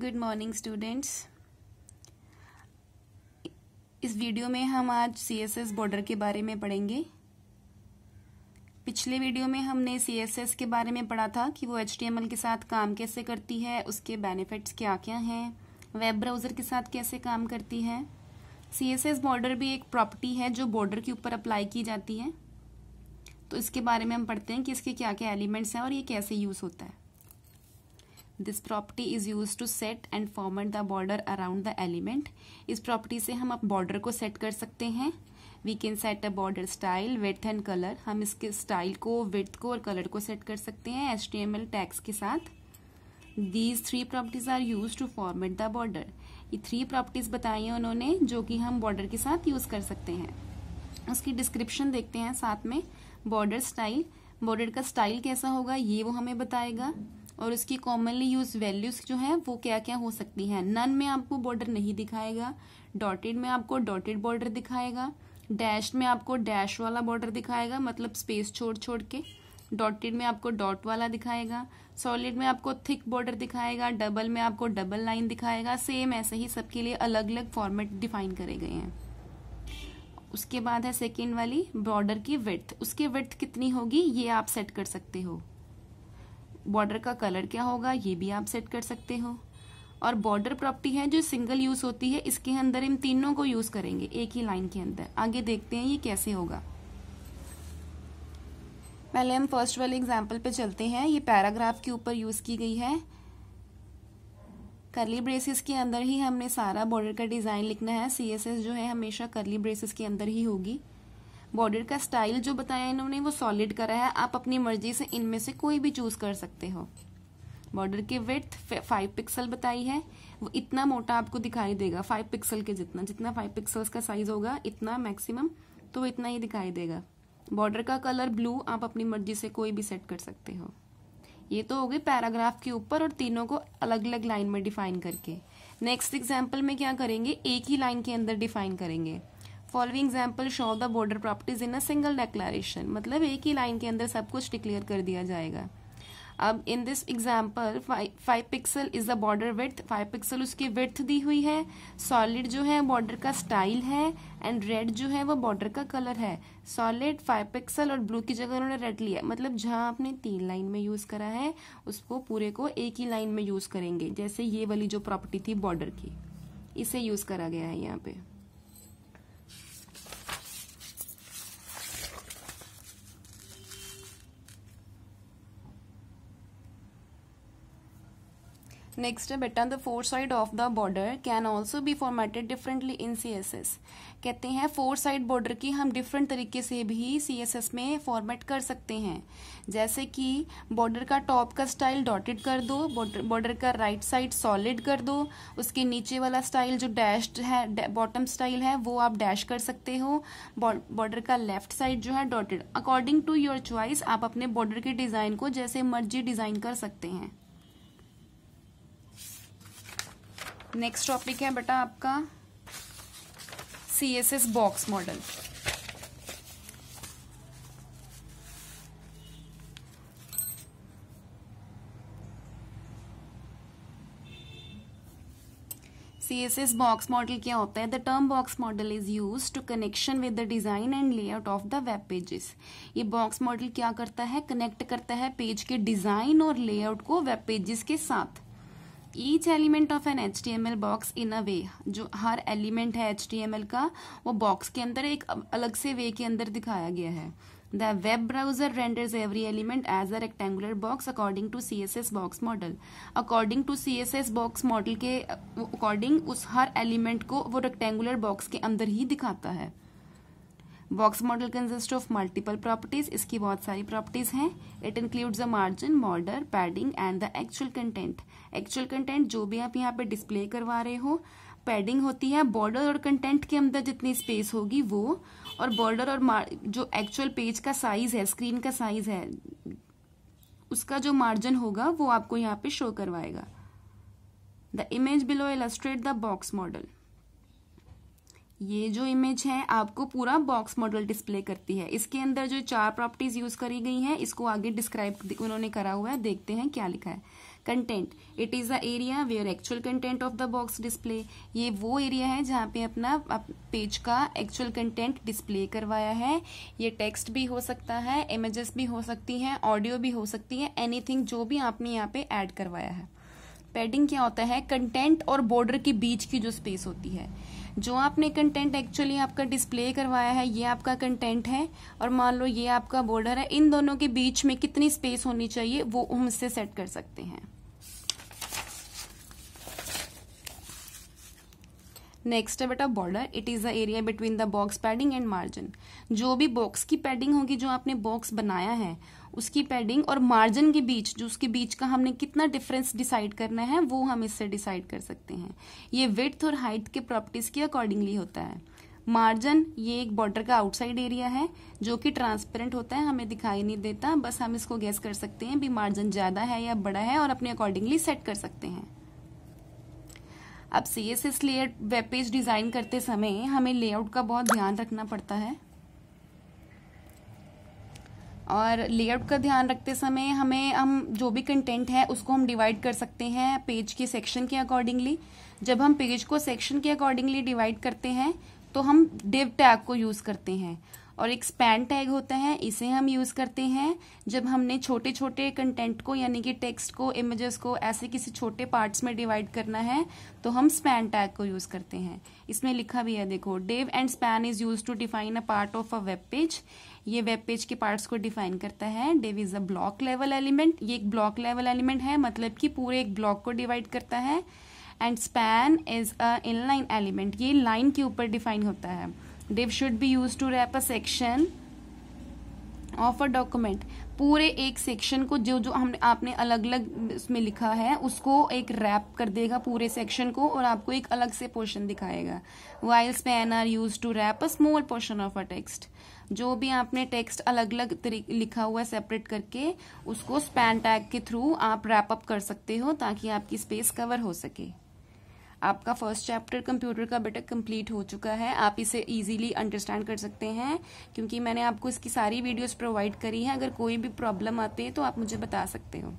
good morning students इस video में हम आज सी एस एस बॉर्डर के बारे में पढ़ेंगे पिछले वीडियो में हमने सी एस एस के बारे में पढ़ा था कि वो एच टी एम एल के साथ काम कैसे करती है उसके बेनिफिट्स क्या क्या हैं वेब ब्राउज़र के साथ कैसे काम करती है सी एस एस बॉर्डर भी एक प्रॉपर्टी है जो बॉर्डर के ऊपर अप्लाई की जाती है तो इसके बारे में हम पढ़ते हैं कि इसके क्या क्या एलिमेंट्स हैं और ये कैसे यूज़ होता है this property is use to set and format the border around the element इस प्रॉपर्टी से हम अब बॉर्डर को सेट कर सकते हैं we can set a border style width and colour हम इसके स्टाइल को विथ को और कलर को सेट कर सकते हैं H T M L tags के साथ these three properties are use to format the border ये थ्री प्रॉपर्टीज बताई हैं उन्होंने जो कि हम बॉर्डर के साथ यूज कर सकते हैं उसकी डिस्क्रिप्शन देखते हैं साथ में बॉर्डर स्टाइल बॉर्डर का स्टाइल कैसा होगा ये वो हमें बताएगा और उसकी कॉमनली यूज वैल्यूज जो है वो क्या क्या हो सकती है नन में आपको बॉर्डर नहीं दिखाएगा डॉटेड में आपको डॉटेड बॉर्डर दिखाएगा डैश में आपको डैश वाला बॉर्डर दिखाएगा मतलब स्पेस छोड़ छोड़ के डॉटेड में आपको डॉट वाला दिखाएगा सॉलिड में आपको थिक बॉर्डर दिखाएगा डबल में आपको डबल लाइन दिखाएगा सेम ऐसे ही सबके लिए अलग अलग फॉर्मेट डिफाइन करे गए हैं उसके बाद है सेकेंड वाली बॉर्डर की विथ उसकी विथ कितनी होगी ये आप सेट कर सकते हो बॉर्डर का कलर क्या होगा ये भी आप सेट कर सकते हो और बॉर्डर प्रॉपर्टी है जो सिंगल यूज होती है इसके अंदर इन तीनों को यूज करेंगे एक ही लाइन के अंदर आगे देखते हैं ये कैसे होगा पहले हम फर्स्ट वाले एग्जाम्पल पे चलते हैं ये पैराग्राफ के ऊपर यूज की गई है करली ब्रेसिस के अंदर ही हमने सारा बॉर्डर का डिजाइन लिखना है सीएसएस जो है हमेशा करली ब्रेसिस के अंदर ही होगी बॉर्डर का स्टाइल जो बताया इन्होंने वो सॉलिड करा है आप अपनी मर्जी से इनमें से कोई भी चूज कर सकते हो बॉर्डर की विथ फाइव पिक्सल बताई है वो इतना मोटा आपको दिखाई देगा फाइव पिक्सल के जितना जितना फाइव पिक्सल का साइज होगा इतना मैक्सिमम तो इतना ही दिखाई देगा बॉर्डर का कलर ब्लू आप अपनी मर्जी से कोई भी सेट कर सकते हो ये तो हो गई पैराग्राफ के ऊपर और तीनों को अलग अलग लाइन में डिफाइन करके नेक्स्ट एग्जाम्पल में क्या करेंगे एक ही लाइन के अंदर डिफाइन करेंगे following example show the border properties in a single declaration मतलब एक ही लाइन के अंदर सब कुछ डिक्लेयर कर दिया जाएगा अब in this example five pixel is the border width five pixel उसकी विथ दी हुई है सॉलिड जो है बॉर्डर का स्टाइल है एंड रेड जो है वो बॉर्डर का कलर है सॉलिड फाइव पिक्सल और ब्लू की जगह उन्होंने रेड लिया मतलब जहां आपने तीन लाइन में यूज करा है उसको पूरे को एक ही लाइन में यूज करेंगे जैसे ये वाली जो प्रॉपर्टी थी बॉर्डर की इसे यूज करा गया है यहाँ पे नेक्स्ट है बेटा the four side of the border can also be formatted differently in C S S कहते हैं फोर साइड बॉर्डर की हम डिफरेंट तरीके से भी सी एस एस में फॉर्मेट कर सकते हैं जैसे कि बॉर्डर का टॉप का स्टाइल डॉटेड कर दो बॉर्डर का राइट साइड सॉलिड कर दो उसके नीचे वाला स्टाइल जो डैश है बॉटम स्टाइल है वो आप डैश कर सकते हो बॉर्डर का लेफ्ट साइड जो है dotted according to your choice आप अपने बॉर्डर के डिज़ाइन को जैसे मर्जी डिज़ाइन कर सकते हैं नेक्स्ट टॉपिक है बेटा आपका C S S box model CSS box model क्या होता है the term box model is use to connection with the design and layout of the web pages ये बॉक्स मॉडल क्या करता है कनेक्ट करता है पेज के डिजाइन और लेआउट को वेब पेजेस के साथ each element of an H box in a way जो हर एलिमेंट है एच का वो बॉक्स के अंदर एक अलग से वे के अंदर दिखाया गया है the web browser renders every element as a rectangular box according to C box model according to C box model के अकॉर्डिंग उस हर एलिमेंट को वो रेक्टेंगुलर बॉक्स के अंदर ही दिखाता है box model consist of multiple properties इसकी बहुत सारी प्रॉपर्टीज हैं it includes a margin border padding and the actual content actual content जो भी आप यहाँ पे डिस्प्ले करवा रहे हो पैडिंग होती है बॉर्डर और कंटेंट के अंदर जितनी स्पेस होगी वो और बॉर्डर और जो एक्चुअल पेज का साइज है स्क्रीन का साइज है उसका जो मार्जिन होगा वो आपको यहाँ पे शो करवाएगा the image below illustrate the box model ये जो इमेज है आपको पूरा बॉक्स मॉडल डिस्प्ले करती है इसके अंदर जो चार प्रॉपर्टीज यूज करी गई हैं इसको आगे डिस्क्राइब उन्होंने करा हुआ है देखते हैं क्या लिखा है content it is the area where actual content of the box display ये वो एरिया है जहाँ पे अपना पेज का एक्चुअल कंटेंट डिस्प्ले करवाया है ये टेक्स्ट भी हो सकता है इमेजेस भी हो सकती हैं ऑडियो भी हो सकती है एनीथिंग जो भी आपने यहाँ पे एड करवाया है पैडिंग क्या होता है कंटेंट और बॉर्डर के बीच की जो स्पेस होती है जो आपने कंटेंट एक्चुअली आपका डिस्प्ले करवाया है ये आपका कंटेंट है और मान लो ये आपका बॉर्डर है इन दोनों के बीच में कितनी स्पेस होनी चाहिए वो हम इससे सेट कर सकते हैं नेक्स्ट है बेटा border it is the area between the box padding and margin जो भी बॉक्स की पैडिंग होगी जो आपने बॉक्स बनाया है उसकी पैडिंग और मार्जिन के बीच जो उसके बीच का हमने कितना डिफरेंस डिसाइड करना है वो हम इससे डिसाइड कर सकते हैं ये विथ और हाइट के प्रॉपर्टीज के अकॉर्डिंगली होता है मार्जिन ये एक बॉर्डर का आउटसाइड एरिया है जो कि ट्रांसपेरेंट होता है हमें दिखाई नहीं देता बस हम इसको गैस कर सकते हैं भी मार्जिन ज्यादा है या बड़ा है और अपने अकॉर्डिंगली सेट कर सकते हैं अब C S S layer web page design करते समय हमें लेआउट का बहुत ध्यान रखना पड़ता है और लेआउट का ध्यान रखते समय हमें हम जो भी कंटेंट है उसको हम डिवाइड कर सकते हैं पेज के सेक्शन के अकॉर्डिंगली जब हम पेज को सेक्शन के अकॉर्डिंगली डिवाइड करते हैं तो हम डिव टैग को यूज करते हैं और एक स्पैन टैग होता है इसे हम यूज़ करते हैं जब हमने छोटे छोटे कंटेंट को यानी कि टेक्स्ट को इमेजेस को ऐसे किसी छोटे पार्ट्स में डिवाइड करना है तो हम स्पैन टैग को यूज़ करते हैं इसमें लिखा भी है देखो div and span is use to define a part of a web page ये वेब पेज के पार्ट्स को डिफाइन करता है div is a block level element ये एक ब्लॉक लेवल एलिमेंट है मतलब कि पूरे एक ब्लॉक को डिवाइड करता है and span is a inline element ये लाइन के ऊपर डिफाइन होता है div should be use to wrap a section of a document पूरे एक सेक्शन को जो जो हमने आपने अलग अलग उसमें लिखा है उसको एक रैप कर देगा पूरे सेक्शन को और आपको एक अलग से पोर्शन दिखाएगा while span are use to wrap a small portion of a text जो भी आपने टेक्स्ट अलग अलग लिखा हुआ है सेपरेट करके उसको स्पैन टैग के थ्रू आप रैप अप कर सकते हो ताकि आपकी स्पेस कवर हो सके आपका फर्स्ट चैप्टर कंप्यूटर का बेटा कंप्लीट हो चुका है आप इसे इजीली अंडरस्टैंड कर सकते हैं क्योंकि मैंने आपको इसकी सारी वीडियोस प्रोवाइड करी हैं अगर कोई भी प्रॉब्लम आती है तो आप मुझे बता सकते हो